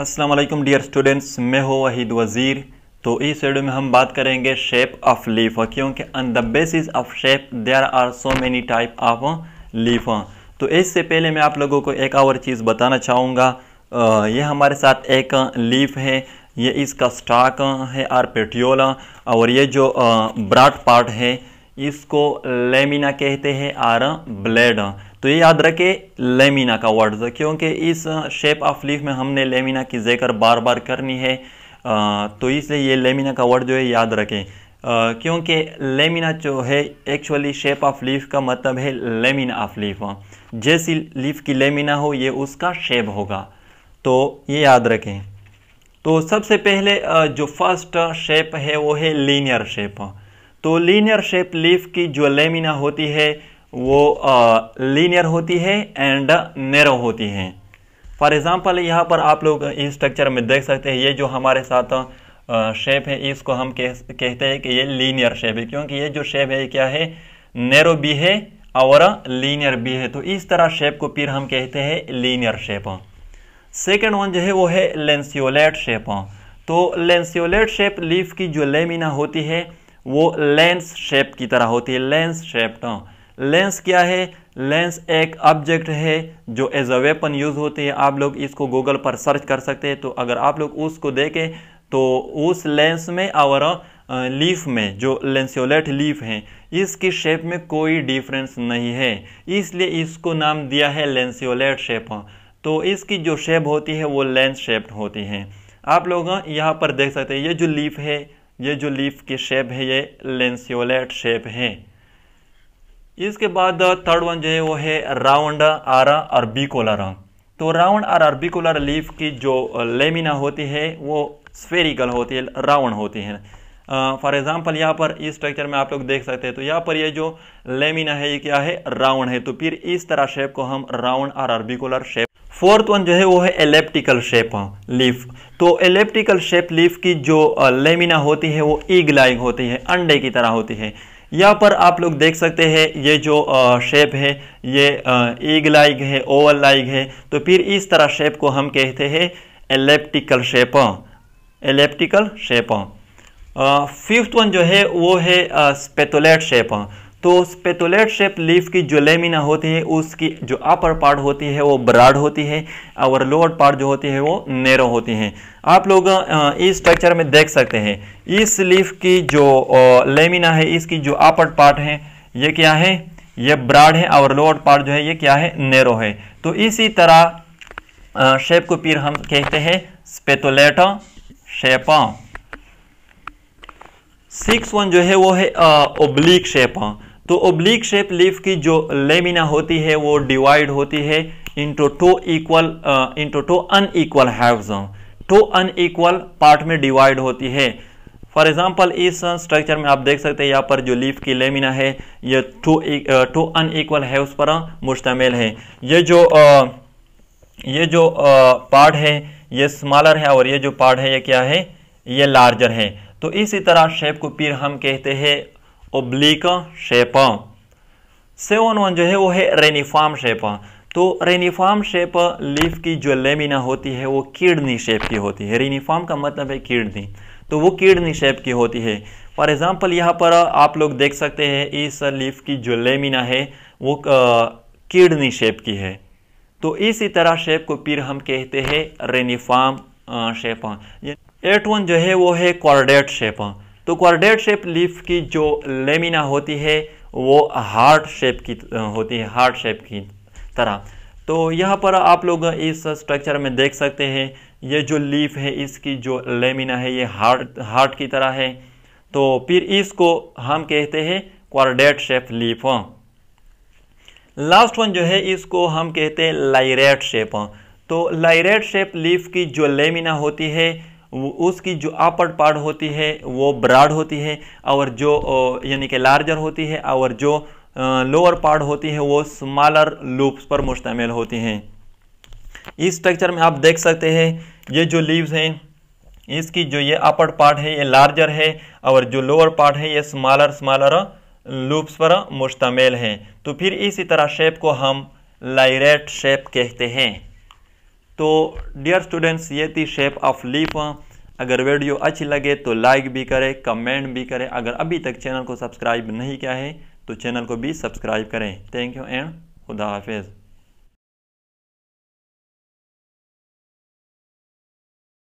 Aslam dear students मैं हूँ वहीद वज़ीर तो इस वीडियो में हम बात करेंगे शेप ऑफ लीफ क्योंकि on the basis of shape there are so many type of leaf तो इससे पहले मैं आप लोगों को एक और चीज़ बताना चाहूँगा ये हमारे साथ एक लीफ है ये इसका स्टाक है आर पेट्योला और ये जो ब्राड पार्ट है इसको लेमिना कहते हैं आर ब्लेड तो ये याद रखें लेमिना का वर्ड तो क्योंकि इस शेप ऑफ लीफ में हमने लेमिना की जेकर बार बार करनी है आ, तो इसलिए ये लेमिना का वर्ड जो है याद रखें क्योंकि लेमिना जो है एक्चुअली शेप ऑफ लीफ का मतलब है लेमिना ऑफ लीफ जैसी लीफ की लेमिना हो ये उसका शेप होगा तो ये याद रखें तो सबसे पहले जो फर्स्ट शेप है वो है लीनियर शेप तो लीनियर शेप लीफ की जो लेमिना होती है वो लीनियर होती है एंड नेरो होती हैं फॉर एग्ज़ाम्पल यहाँ पर आप लोग इस स्ट्रक्चर में देख सकते हैं ये जो हमारे साथ शेप है इसको हम कह, कहते हैं कि ये लीनियर शेप है क्योंकि ये जो शेप है क्या है नेरो भी है और लीनियर भी है तो इस तरह शेप को फिर हम कहते हैं लीनियर शेप सेकेंड वन जो है वो है लेंसियोलेट शेप तो लेंसियोलेट शेप लीफ की जो लेमिना होती है वो लेंस शेप की तरह होती है लेंस शेप्ड लेंस क्या है लेंस एक ऑब्जेक्ट है जो एज अ वेपन यूज़ होती है आप लोग इसको गूगल पर सर्च कर सकते हैं तो अगर आप लोग उसको देखें तो उस लेंस में और लीफ में जो लेंसोलेट लीफ है इसकी शेप में कोई डिफरेंस नहीं है इसलिए इसको नाम दिया है लेंसोलेट शेप तो इसकी जो शेप होती है वो लेंस शेप होती है आप लोग यहाँ पर देख सकते हैं ये जो लीफ है ये जो लीफ की शेप है ये लेंसोलेट शेप है इसके बाद थर्ड वन जो है वो है राउंड आरा अर्बिकोलर तो राउंड आर अर्बिकुलर लीफ की जो लेमिना होती है वो स्फेरिकल होती है राउंड होती है फॉर एग्जांपल यहाँ पर इस स्ट्रक्चर में आप लोग देख सकते हैं तो यहाँ पर ये जो लेमिना है ये क्या है राउंड है तो फिर इस तरह शेप को हम round or orbicular shape fourth one जो है वो है एलेप्टिकल शेप लीफ तो एलेप्टिकल शेप लीफ की जो लेमिना होती है वो ईग लाइक होती है अंडे की तरह होती है यहाँ पर आप लोग देख सकते हैं ये जो शेप है ये ईग लाइक है ओवल लाइक है तो फिर इस तरह शेप को हम कहते हैं elliptical shape elliptical shape fifth one जो है वो है स्पेटोलेट शेप तो स्पेतुलेट तो शेप लीफ की जो लेमिना होती है उसकी जो अपर पार्ट होती है वो ब्राड होती है और लोअर पार्ट जो होती है वो नेरो होती है आप लोग इस स्ट्रक्चर में देख सकते हैं इस लीफ की जो लेमिना है इसकी जो अपर पार्ट है ये क्या है ये ब्राड है और लोअर पार्ट जो है ये क्या है नेरो है तो इसी तरह शेप को पीर हम कहते हैं स्पेटोलेट शेप सिक्स वन जो है वो है ओब्लिक शेप तो ओब्लिक शेप लीफ की जो लेमिना होती है वो डिवाइड होती है into two equal into two unequal halves two unequal part में डिवाइड होती है फॉर एग्जाम्पल इस स्ट्रक्चर में आप देख सकते हैं यहाँ पर जो लीफ की लेमिना है ये टू टू अनइक्वल हैव्स पर मुश्तमिल uh, है ये जो आ, uh, ये जो आ, uh, पार्ट है ये स्मॉलर है और ये जो पार्ट है ये क्या है ये लार्जर है तो इसी तरह शेप को पीर हम कहते हैं ओब्लिका शेप सेवन वन जो है वो है रेनिफार्म शेप तो रेनिफार्म शेप लीफ की जो लेमिना होती है वो किडनी शेप की होती है रेनिफार्म का मतलब है किडनी तो वो किडनी शेप की होती है फॉर एग्ज़ाम्पल यहाँ पर आप लोग देख सकते हैं इस लीफ की जो लेमिना है वो किडनी शेप की है तो इसी तरह शेप को फिर हम कहते हैं रेनिफार्म शेप एट वन जो है वो है कॉर्डेट शेप तो क्वारडेट शेप लीफ की जो लेमिना होती है वो हार्ट शेप की होती है हार्ट शेप की तरह तो यहाँ पर आप लोग इस स्ट्रक्चर में देख सकते हैं ये जो लीफ है इसकी जो लेमिना है ये हार्ट हार्ट की तरह है तो फिर इसको हम कहते हैं quadrate shape leaf last one जो है इसको हम कहते हैं लाइरेट शेप तो लाइरेट शेप लीफ की जो लेमिना होती है उसकी जो अपर पार्ट होती है वो ब्राड होती है और जो यानी कि लार्जर होती है और जो लोअर पार्ट होती है वो स्मॉलर लूप्स पर मुश्तमिल होती हैं इस स्ट्रक्चर में आप देख सकते हैं ये जो लीव्स हैं इसकी जो ये अपर पार्ट है ये लार्जर है और जो लोअर पार्ट है ये स्मॉलर स्मॉलर लूप्स पर मुश्तमिल है तो फिर इसी तरह शेप को हम लाइरेट शेप कहते हैं तो डियर स्टूडेंट्स ये थी शेप ऑफ लीफ अगर वीडियो अच्छी लगे तो लाइक भी करें कमेंट भी करें अगर अभी तक चैनल को सब्सक्राइब नहीं किया है तो चैनल को भी सब्सक्राइब करें थैंक यू एंड खुदा हाफिज़